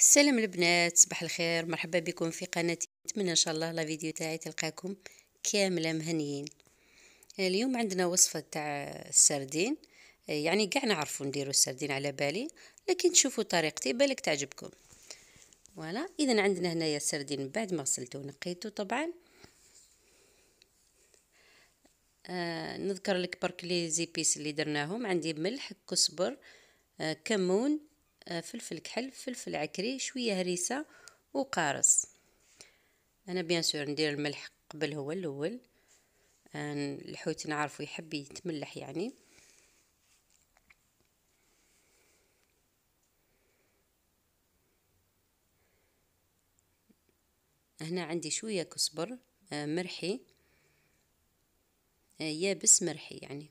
السلام البنات صباح الخير مرحبا بكم في قناتي نتمنى ان شاء الله لا فيديو تاعي تلقاكم كامله مهنيين اليوم عندنا وصفه تاع السردين يعني كاع نعرفوا نديروا السردين على بالي لكن تشوفوا طريقتي بالك تعجبكم فوالا اذا عندنا هنايا السردين بعد ما غسلته ونقيته طبعا آه نذكر لك برك لي زيبيس اللي درناهم عندي ملح كسبر آه كمون آه، فلفل كحل فلفل عكري شويه هريسه وقارص انا بيان سور ندير الملح قبل هو الاول آه، الحوت نعرفو يحب يتملح يعني هنا عندي شويه كزبر آه، مرحي يابس مرحي يعني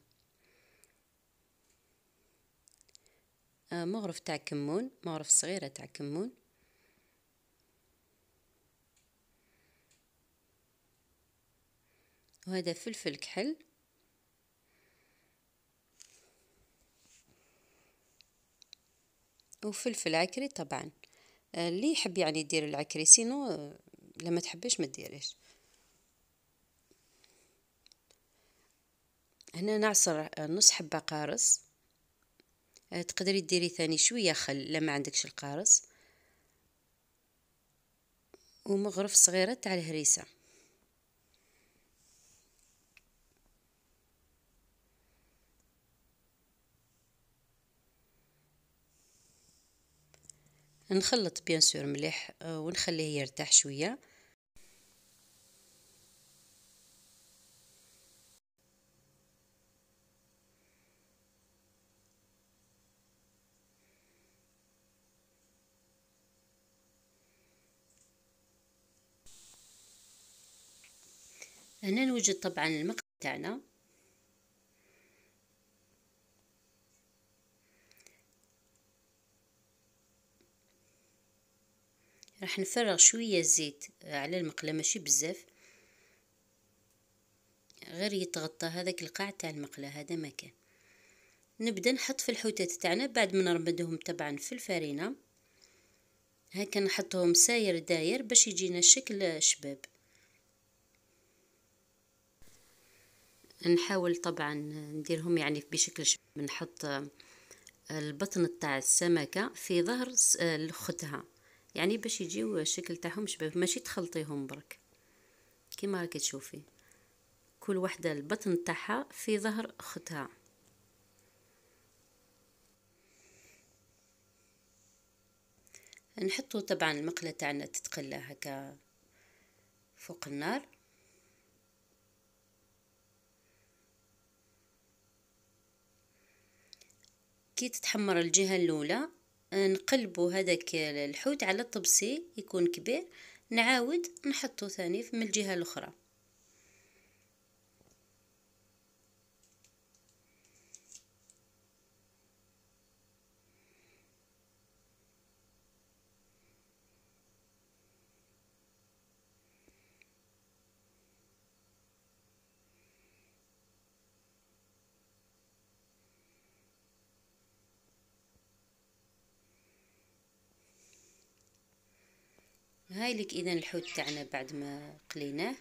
آه، مغرف تاع كمون مغرف صغيرة تاع كمون وهذا فلفل كحل وفلفل عكري طبعا آه، اللي يحب يعني يدير العكري سينو آه، لما تحبش ما تديريش هنا نعصر نص حبة قارص أه، تقدري ديري ثاني شويه خل لما عندكش القارص ومغرف صغيره تاع الهريسه نخلط بيان سور مليح أه، ونخليه يرتاح شويه هنا نوجد طبعا المقطع تاعنا راح نفرغ شوية زيت على المقلة ماشي بزاف غير يتغطى هذاك القاع تاع المقلة هذا كان نبدا نحط في الحوتات تاعنا بعد ما نرمدهم طبعا في الفرينة هكا نحطهم ساير داير باش يجينا شكل شباب نحاول طبعا نديرهم يعني بشكل بنحط البطن تاع السمكه في ظهر لختها يعني باش يجيو الشكل تاعهم شباب ماشي تخلطيهم برك كيما راكي تشوفي كل وحده البطن تاعها في ظهر اختها نحطو طبعا المقله تاعنا تتقلى هكا فوق النار كي تتحمر الجهة الاولى آه، نقلبو هذاك الحوت على الطبسي يكون كبير نعاود نحطو ثاني من الجهة الاخرى هاي لك اذا الحوت تاعنا بعد ما قليناه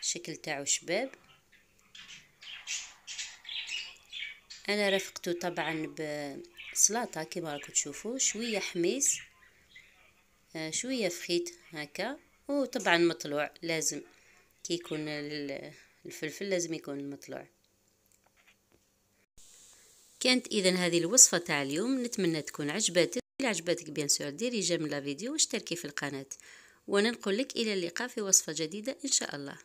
الشكل تاعو شباب انا رفقته طبعا بسلطة كما راكم تشوفوا شوية حميس آه، شوية فخيت هكا وطبعا مطلوع لازم كي يكون الفلفل لازم يكون مطلوع كانت اذا هذه الوصفة تاع اليوم نتمنى تكون عجبتك الى عجبتك بيان سور ديري جيم لا فيديو واشتركي في القناة وننقل لك إلى اللقاء في وصفة جديدة إن شاء الله